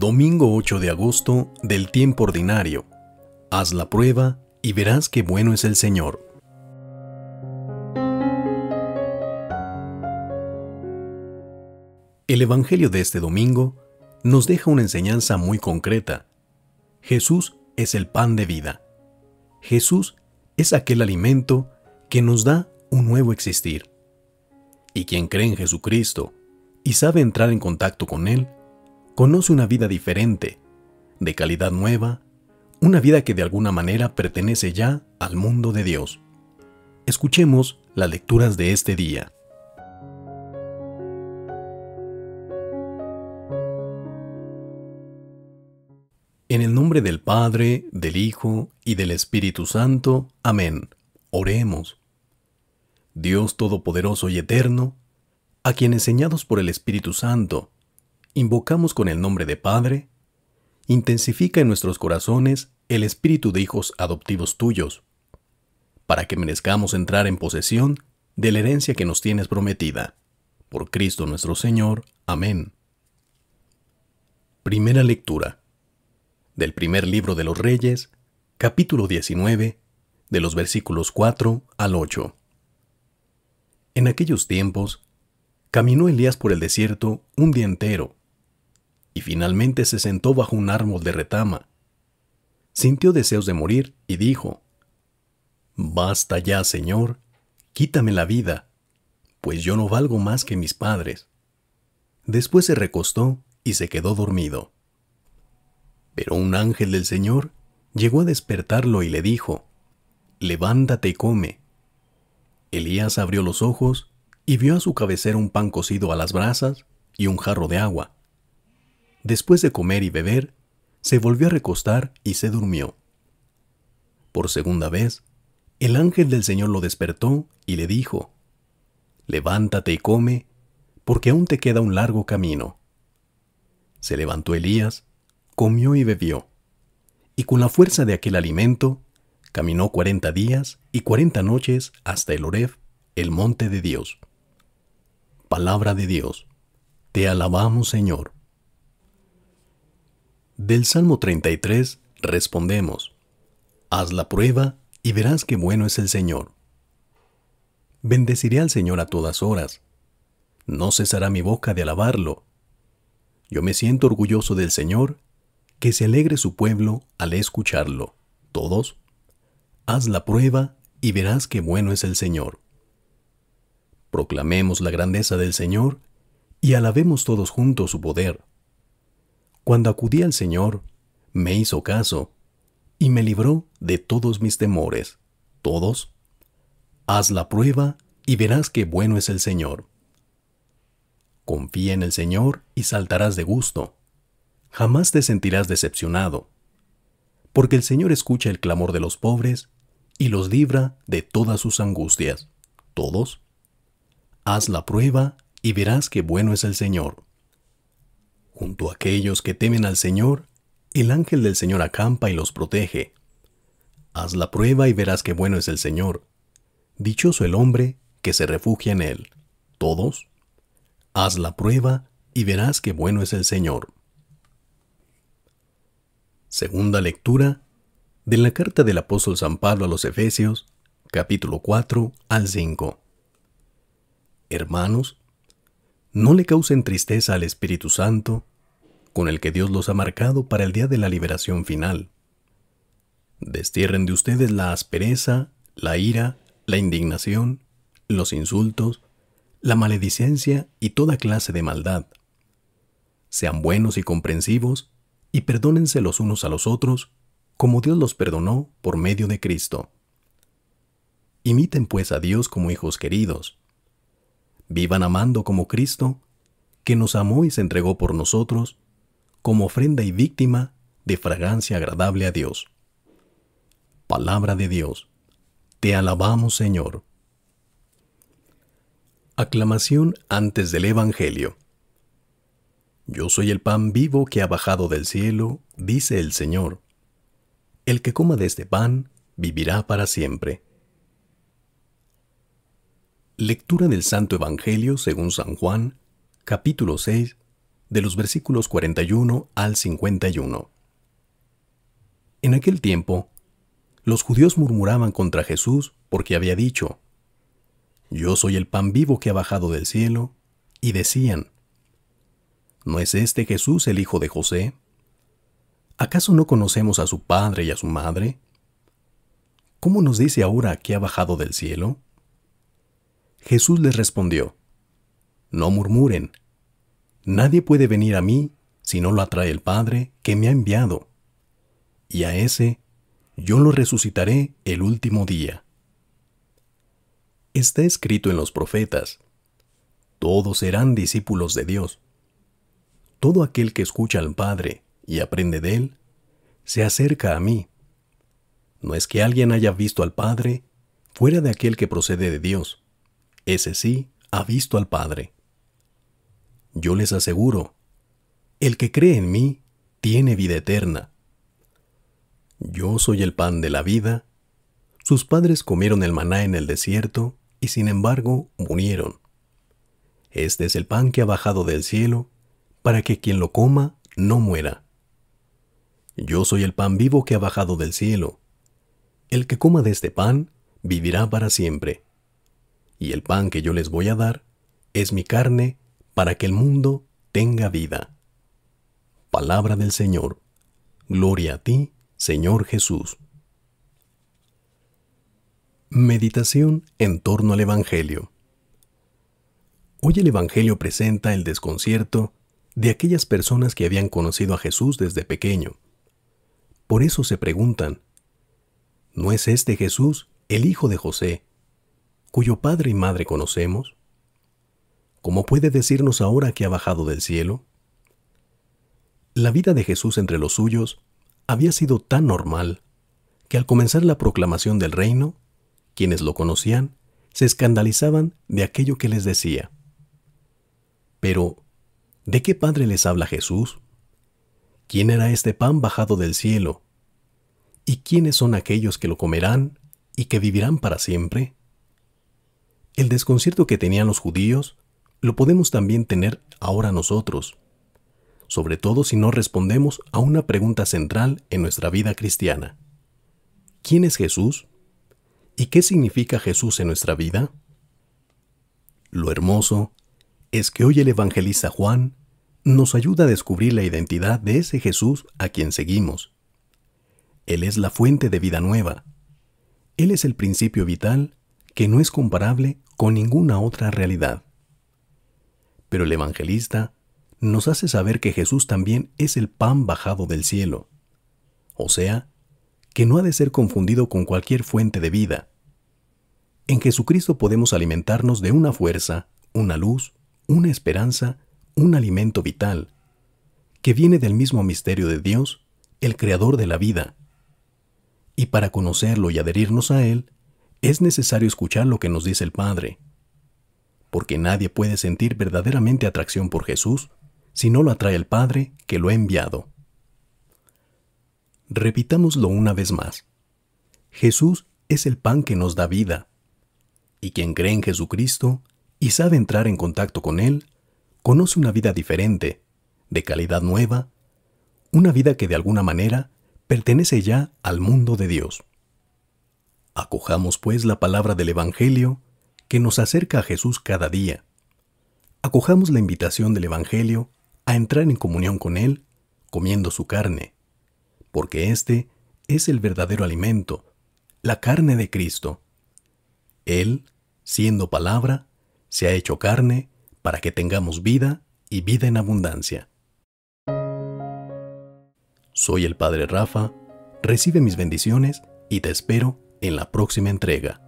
Domingo 8 de agosto del tiempo ordinario. Haz la prueba y verás qué bueno es el Señor. El Evangelio de este domingo nos deja una enseñanza muy concreta. Jesús es el pan de vida. Jesús es aquel alimento que nos da un nuevo existir. Y quien cree en Jesucristo y sabe entrar en contacto con Él, conoce una vida diferente, de calidad nueva, una vida que de alguna manera pertenece ya al mundo de Dios. Escuchemos las lecturas de este día. En el nombre del Padre, del Hijo y del Espíritu Santo. Amén. Oremos. Dios Todopoderoso y Eterno, a quien enseñados por el Espíritu Santo, invocamos con el nombre de Padre, intensifica en nuestros corazones el espíritu de hijos adoptivos tuyos, para que merezcamos entrar en posesión de la herencia que nos tienes prometida. Por Cristo nuestro Señor. Amén. Primera lectura. Del primer libro de los Reyes, capítulo 19, de los versículos 4 al 8. En aquellos tiempos, caminó Elías por el desierto un día entero, y finalmente se sentó bajo un árbol de retama. Sintió deseos de morir y dijo, Basta ya, Señor, quítame la vida, pues yo no valgo más que mis padres. Después se recostó y se quedó dormido. Pero un ángel del Señor llegó a despertarlo y le dijo, Levántate y come. Elías abrió los ojos y vio a su cabecera un pan cocido a las brasas y un jarro de agua. Después de comer y beber, se volvió a recostar y se durmió. Por segunda vez, el ángel del Señor lo despertó y le dijo, Levántate y come, porque aún te queda un largo camino. Se levantó Elías, comió y bebió, y con la fuerza de aquel alimento, caminó cuarenta días y cuarenta noches hasta el Oref, el monte de Dios. Palabra de Dios. Te alabamos, Señor. Del Salmo 33 respondemos, Haz la prueba y verás qué bueno es el Señor. Bendeciré al Señor a todas horas. No cesará mi boca de alabarlo. Yo me siento orgulloso del Señor, que se alegre su pueblo al escucharlo. Todos, haz la prueba y verás qué bueno es el Señor. Proclamemos la grandeza del Señor y alabemos todos juntos su poder. Cuando acudí al Señor, me hizo caso y me libró de todos mis temores. ¿Todos? Haz la prueba y verás qué bueno es el Señor. Confía en el Señor y saltarás de gusto. Jamás te sentirás decepcionado, porque el Señor escucha el clamor de los pobres y los libra de todas sus angustias. ¿Todos? Haz la prueba y verás qué bueno es el Señor. Junto a aquellos que temen al Señor, el ángel del Señor acampa y los protege. Haz la prueba y verás qué bueno es el Señor. Dichoso el hombre que se refugia en él. Todos, haz la prueba y verás qué bueno es el Señor. Segunda lectura de la carta del apóstol San Pablo a los Efesios, capítulo 4 al 5. Hermanos, no le causen tristeza al Espíritu Santo, con el que Dios los ha marcado para el día de la liberación final. Destierren de ustedes la aspereza, la ira, la indignación, los insultos, la maledicencia y toda clase de maldad. Sean buenos y comprensivos y perdónense los unos a los otros, como Dios los perdonó por medio de Cristo. Imiten pues a Dios como hijos queridos, vivan amando como Cristo, que nos amó y se entregó por nosotros, como ofrenda y víctima de fragancia agradable a Dios. Palabra de Dios, te alabamos Señor. Aclamación antes del Evangelio. Yo soy el pan vivo que ha bajado del cielo, dice el Señor. El que coma de este pan vivirá para siempre. Lectura del Santo Evangelio según San Juan, capítulo 6, de los versículos 41 al 51. En aquel tiempo, los judíos murmuraban contra Jesús porque había dicho, Yo soy el pan vivo que ha bajado del cielo, y decían, ¿no es este Jesús el hijo de José? ¿Acaso no conocemos a su padre y a su madre? ¿Cómo nos dice ahora que ha bajado del cielo? Jesús les respondió, No murmuren. Nadie puede venir a mí si no lo atrae el Padre que me ha enviado. Y a ese yo lo resucitaré el último día. Está escrito en los profetas, todos serán discípulos de Dios. Todo aquel que escucha al Padre y aprende de Él, se acerca a mí. No es que alguien haya visto al Padre fuera de aquel que procede de Dios, ese sí ha visto al Padre. Yo les aseguro, el que cree en mí tiene vida eterna. Yo soy el pan de la vida. Sus padres comieron el maná en el desierto y sin embargo murieron. Este es el pan que ha bajado del cielo, para que quien lo coma no muera. Yo soy el pan vivo que ha bajado del cielo. El que coma de este pan vivirá para siempre y el pan que yo les voy a dar es mi carne para que el mundo tenga vida. Palabra del Señor. Gloria a ti, Señor Jesús. Meditación en torno al Evangelio. Hoy el Evangelio presenta el desconcierto de aquellas personas que habían conocido a Jesús desde pequeño. Por eso se preguntan, ¿no es este Jesús el hijo de José, cuyo padre y madre conocemos? ¿Cómo puede decirnos ahora que ha bajado del cielo? La vida de Jesús entre los suyos había sido tan normal que al comenzar la proclamación del reino, quienes lo conocían se escandalizaban de aquello que les decía. Pero, ¿de qué padre les habla Jesús? ¿Quién era este pan bajado del cielo? ¿Y quiénes son aquellos que lo comerán y que vivirán para siempre? El desconcierto que tenían los judíos lo podemos también tener ahora nosotros, sobre todo si no respondemos a una pregunta central en nuestra vida cristiana. ¿Quién es Jesús? ¿Y qué significa Jesús en nuestra vida? Lo hermoso es que hoy el evangelista Juan nos ayuda a descubrir la identidad de ese Jesús a quien seguimos. Él es la fuente de vida nueva. Él es el principio vital que no es comparable con ninguna otra realidad. Pero el evangelista nos hace saber que Jesús también es el pan bajado del cielo, o sea, que no ha de ser confundido con cualquier fuente de vida. En Jesucristo podemos alimentarnos de una fuerza, una luz, una esperanza, un alimento vital, que viene del mismo misterio de Dios, el creador de la vida. Y para conocerlo y adherirnos a Él, es necesario escuchar lo que nos dice el Padre, porque nadie puede sentir verdaderamente atracción por Jesús si no lo atrae el Padre que lo ha enviado. Repitámoslo una vez más. Jesús es el pan que nos da vida, y quien cree en Jesucristo y sabe entrar en contacto con Él, conoce una vida diferente, de calidad nueva, una vida que de alguna manera pertenece ya al mundo de Dios. Acojamos pues la palabra del Evangelio que nos acerca a Jesús cada día. Acojamos la invitación del Evangelio a entrar en comunión con Él comiendo su carne, porque este es el verdadero alimento, la carne de Cristo. Él, siendo palabra, se ha hecho carne para que tengamos vida y vida en abundancia. Soy el Padre Rafa, recibe mis bendiciones y te espero en la próxima entrega.